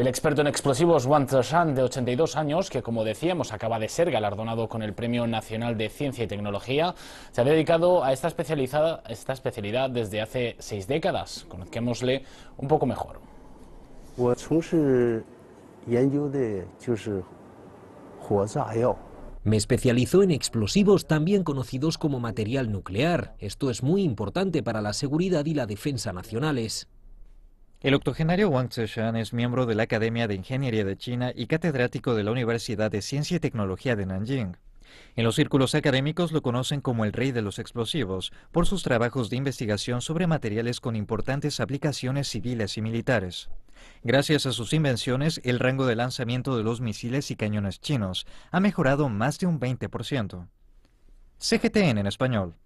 el experto en explosivos Wang Toshan, de 82 años, que como decíamos acaba de ser galardonado con el Premio Nacional de Ciencia y Tecnología, se ha dedicado a esta, especializada, esta especialidad desde hace seis décadas. Conozquémosle un poco mejor. Me especializó en explosivos también conocidos como material nuclear. Esto es muy importante para la seguridad y la defensa nacionales. El octogenario Wang Zeshan es miembro de la Academia de Ingeniería de China y catedrático de la Universidad de Ciencia y Tecnología de Nanjing. En los círculos académicos lo conocen como el rey de los explosivos por sus trabajos de investigación sobre materiales con importantes aplicaciones civiles y militares. Gracias a sus invenciones, el rango de lanzamiento de los misiles y cañones chinos ha mejorado más de un 20%. CGTN en español.